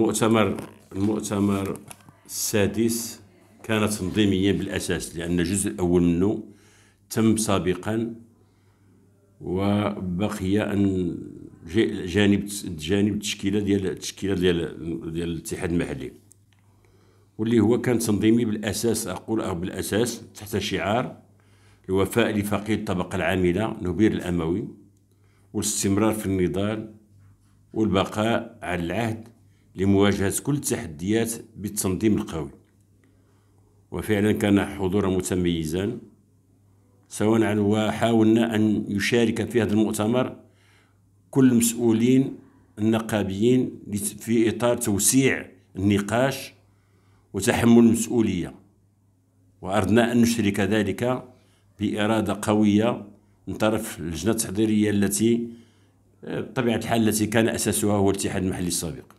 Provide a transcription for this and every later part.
المؤتمر المؤتمر السادس كان تنظيميا بالاساس لان الجزء الاول منه تم سابقا وبقي ان جانب جانب التشكيله ديال التشكيله ديال ديال الاتحاد المحلي واللي هو كان تنظيمي بالاساس اقول أو أه، بالاساس تحت شعار الوفاء لفقيد الطبقه العامله نبير الاموي والاستمرار في النضال والبقاء على العهد لمواجهة كل التحديات بالتنظيم القوي وفعلا كان حضورا متميزا سواء على وحاولنا أن يشارك في هذا المؤتمر كل المسؤولين النقابيين في إطار توسيع النقاش وتحمل المسؤولية وأردنا أن نشرك ذلك بإرادة قوية من طرف اللجنة التحضيرية التي بطبيعة الحال التي كان أساسها هو الاتحاد المحلي السابق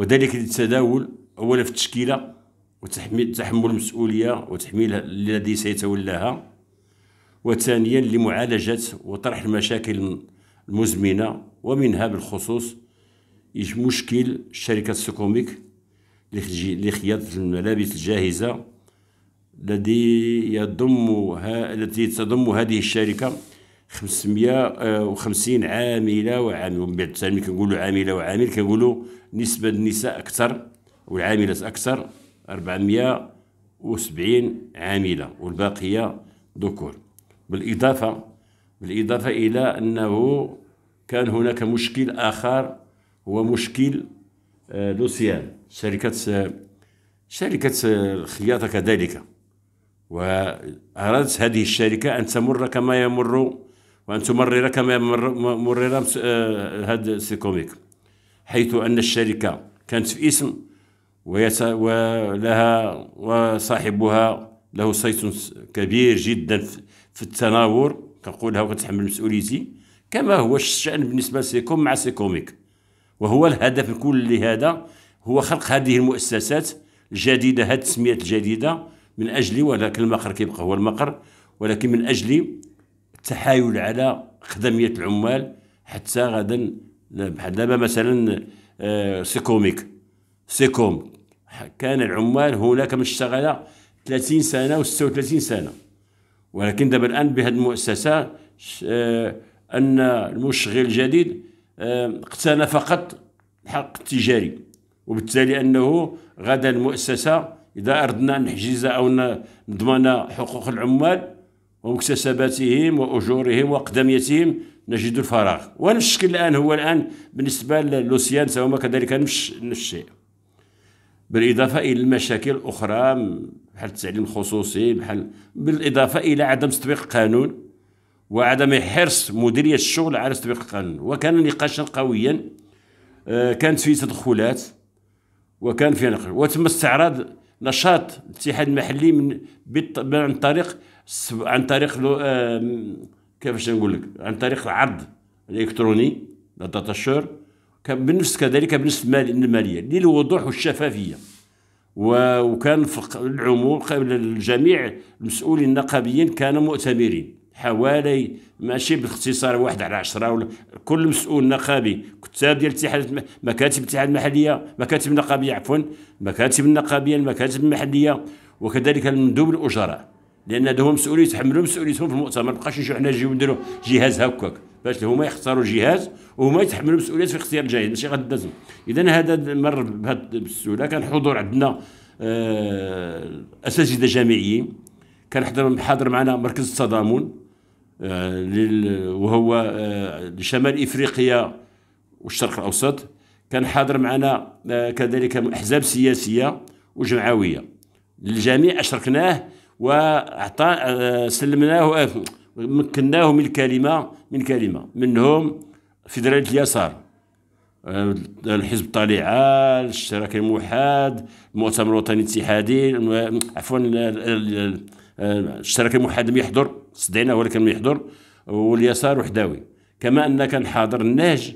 وذلك للتداول أولا في التشكيلة وتحمل تحمل المسؤولية وتحميل الذي سيتولاها وثانيا لمعالجة وطرح المشاكل المزمنة ومنها بالخصوص مشكل شركة سكوميك لخياطة الملابس الجاهزة الذي يضم التي تضم هذه الشركة 550 عامله وعامل ومن بعد ثاني كنقولوا عامله وعامل كنقولوا نسبه النساء اكثر والعاملات اكثر 470 عامله والباقيه ذكور بالاضافه بالاضافه الى انه كان هناك مشكل اخر هو مشكل آه، لوسيان شركه شركه الخياطه كذلك وأرادت هذه الشركة أن تمر كما يمر وأن تمرر كما مرر هذا آه، كوميك حيث أن الشركة كانت في اسم ولها وصاحبها له صيت كبير جدا في التناور كنقولها وكتحمل مسؤوليتي كما هو الشأن بالنسبة لسيكوم مع سيكوميك وهو الهدف الكل لهذا هو خلق هذه المؤسسات الجديدة هذه التسميات الجديدة من أجل ولكن المقر كيبقى هو المقر ولكن من أجل التحايل على خدميه العمال حتى غدا بحال دابا مثلا آه، سيكوميك سيكوم كان العمال هناك من اشتغل 30 سنه و 36 سنه ولكن دابا الان بهذه المؤسسه آه، ان المشغل الجديد آه، اقتنى فقط الحق التجاري وبالتالي انه غدا المؤسسه اذا اردنا ان نحجز او نضمن حقوق العمال ومكتسباتهم واجورهم واقدميتهم نجد الفراغ ونفس الشكل الان هو الان بالنسبه للوسيان فهم كذلك نفس الشيء بالاضافه الى المشاكل الاخرى بحال التعليم الخصوصي بحال بالاضافه الى عدم تطبيق القانون وعدم حرص مديريه الشغل على تطبيق القانون وكان نقاشا قويا آه، كانت فيه تدخلات وكان فيه نقل وتم استعراض نشاط الاتحاد المحلي من عن طريق عن طريق آه، كيفاش نقول لك عن طريق العرض الالكتروني الداتا شور بنفس كذلك بنفس الماليه للوضوح والشفافيه وكان في العموم الجميع المسؤولين النقابيين كانوا مؤتمرين حوالي ماشي باختصار واحد على عشرة ولا كل مسؤول نقابي كتاب ديال الاتحاد مكاتب الاتحاد المحليه مكاتب النقابيه عفوا مكاتب النقابيه المكاتب المحليه وكذلك المندوب الاجراء لان هذا مسؤوليه يتحملوا مسؤوليتهم في المؤتمر ما بقاش نجيو حنا نجيو نديروا جهاز هكاك باش هما يختاروا جهاز وهما يتحملوا مسؤوليه في اختيار الجهاز ماشي غدا اذا هذا مر بهذا السؤال كان حضور عندنا آه، اساتذه جامعيين كان حضر حاضر معنا مركز التضامن آه، وهو آه، لشمال افريقيا والشرق الاوسط كان حاضر معنا كذلك احزاب سياسيه وجمعويه للجميع اشركناه واعطى آه، سلمناه آه، مكناه من الكلمة من كلمه منهم فيدراليه اليسار آه، الحزب الطليعه الاشتراك الموحد المؤتمر الوطني الاتحادي عفوا الاشتراك الموحد لم يحضر استدعيناه ولكن لم يحضر واليسار وحداوي كما ان كان حاضر النهج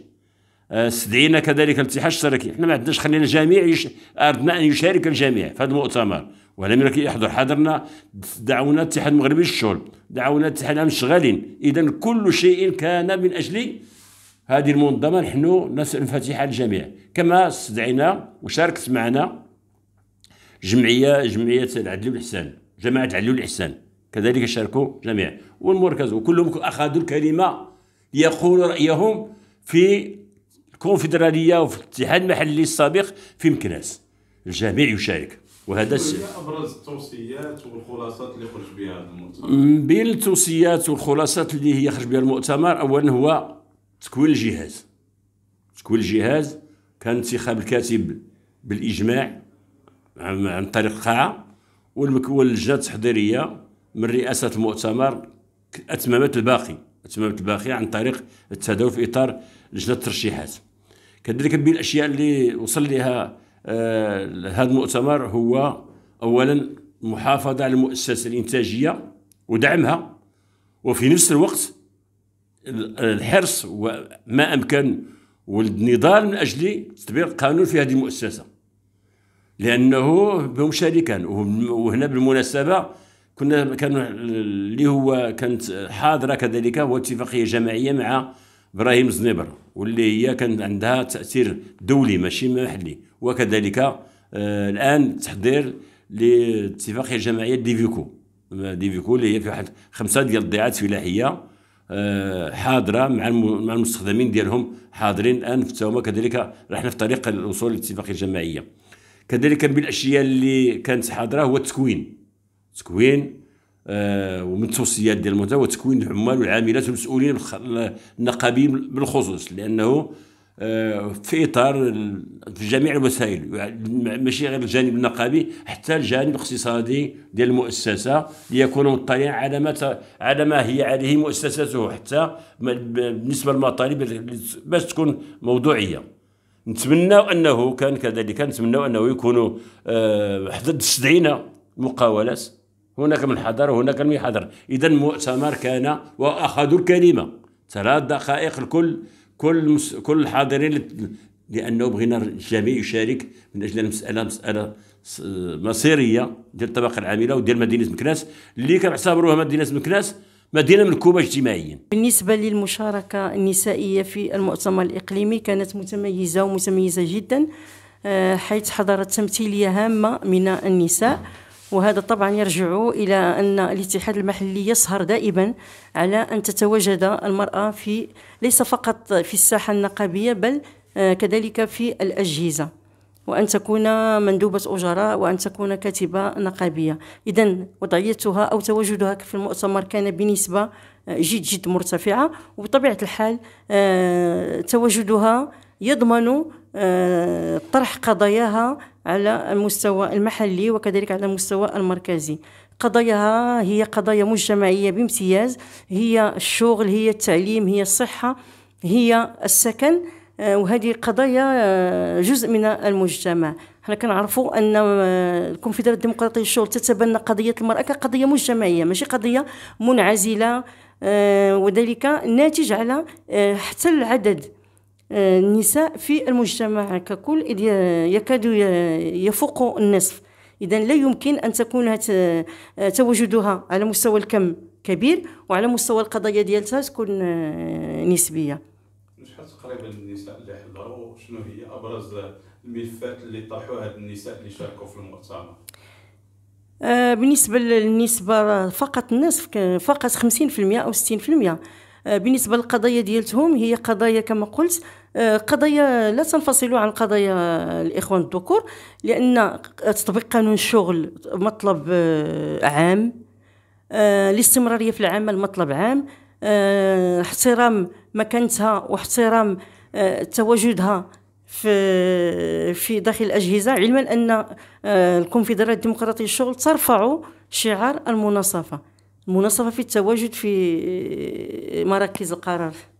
استدعينا آه، كذلك الاتحاد الاشتراكي احنا ما عندناش خلينا الجميع يش... اردنا ان يشارك الجميع في هذا المؤتمر ولم يكن يحضر حضرنا دعونا الاتحاد المغربي للشغل دعونا الاتحاد المشغلين اذا كل شيء كان من اجل هذه المنظمه نحن ننفتحها للجميع كما استدعينا وشاركت معنا جمعيه جمعيه العدل والاحسان جماعه العدل والاحسان كذلك شاركوا جميع والمركز وكلهم اخذوا الكلمه يقولوا رايهم في الكونفدراليه وفي الاتحاد المحلي السابق في مكناس الجميع يشارك وهذا ابرز التوصيات والخلاصات اللي خرج بها المؤتمر من بين التوصيات والخلاصات اللي هي خرج بها المؤتمر اولا هو تكوين الجهاز تكوين الجهاز كان انتخاب الكاتب بالاجماع عن طريق قاعه اللجنه التحضيريه من رئاسه المؤتمر اتممت الباقي اتممت الباقي عن طريق التداول في اطار لجنه الترشيحات كذلك الاشياء اللي وصل لها آه، هذا المؤتمر هو اولا محافظه على المؤسسه الانتاجيه ودعمها وفي نفس الوقت الحرص وما امكن والنضال من اجل تطبيق قانون في هذه المؤسسه لانه بهم شريكا وهنا بالمناسبه كنا كان اللي هو كانت حاضره كذلك هو اتفاقيه جماعيه مع ابراهيم زنيبر واللي هي كان عندها تاثير دولي ماشي محلي وكذلك آه، الان تحضير لاتفاقيه الجماعيه ديفيكو آه، ديفيكو اللي هي في واحد خمسه ديال الضيعات فلاحيه آه، حاضره مع مع المستخدمين ديالهم حاضرين الان في كذلك رحنا في طريق الوصول للاتفاقيه الجماعيه كذلك من الاشياء اللي كانت حاضره هو التكوين تكوين آه، ومن التوصيات ديال المهتم وتكوين العمال والعاملات والمسؤولين النقابيين بالخصوص لانه آه، في اطار في جميع الوسائل ماشي غير الجانب النقابي حتى الجانب الاقتصادي ديال المؤسسه ليكونوا مطلعين على ما على ما هي عليه مؤسسته حتى بالنسبه للمطالب باش تكون موضوعيه نتمناو انه كان كذلك نتمناو انه يكونوا آه، حدد تستدعينا مقاولات هناك من حضر وهناك من حضر إذا مؤتمر كان وأخذوا الكلمة ثلاث دقائق الكل كل كل الحاضرين لأنه بغينا الجميع يشارك من أجل المسألة مسألة مصيرية ديال الطبقة العاملة وديال مدينة مكناس اللي كنعتبروها مدينة مكناس مدينة ملكوبه اجتماعيا بالنسبة للمشاركة النسائية في المؤتمر الإقليمي كانت متميزة ومتميزة جدا آه، حيث حضرت تمثيلية هامة من النساء وهذا طبعا يرجع إلى أن الاتحاد المحلي يسهر دائما على أن تتواجد المرأة في ليس فقط في الساحة النقابية بل آه، كذلك في الأجهزة وأن تكون مندوبة أجراء وأن تكون كاتبة نقابية إذا وضعيتها أو تواجدها في المؤتمر كان بنسبة آه، جد جد مرتفعة وبطبيعة الحال آه، تواجدها يضمن آه، طرح قضاياها على المستوى المحلي وكذلك على المستوى المركزي قضاياها هي قضايا مجتمعية بامتياز هي الشغل هي التعليم هي الصحة هي السكن آه، وهذه قضايا آه، جزء من المجتمع حنا كنعرفوا ان الكونفدراليه الديمقراطيه للشغل تتبنى قضيه المراه كقضيه مجتمعيه ماشي قضيه منعزله وذلك ناتج على حتى العدد النساء في المجتمع ككل يكاد يفوق النصف إذا لا يمكن أن تكون تواجدها على مستوى الكم كبير وعلى مستوى القضايا ديالتها تكون آه، نسبية شحال تقريبا النساء اللي حضروا شنو هي أبرز الملفات اللي طرحوها هاد النساء اللي شاركوا في المؤتمر آه، بالنسبة للنسبة فقط النصف فقط 50% أو 60% آه، بالنسبه للقضايا ديالتهم هي قضايا كما قلت آه، قضايا لا تنفصل عن قضايا الاخوان الذكور لان تطبيق قانون الشغل مطلب آه، عام الاستمراريه في العمل مطلب عام احترام مكانتها واحترام تواجدها في في داخل الاجهزه علما ان الكونفدراليه الديمقراطيه للشغل ترفع شعار المناصفه مناصفه في التواجد في مراكز القرار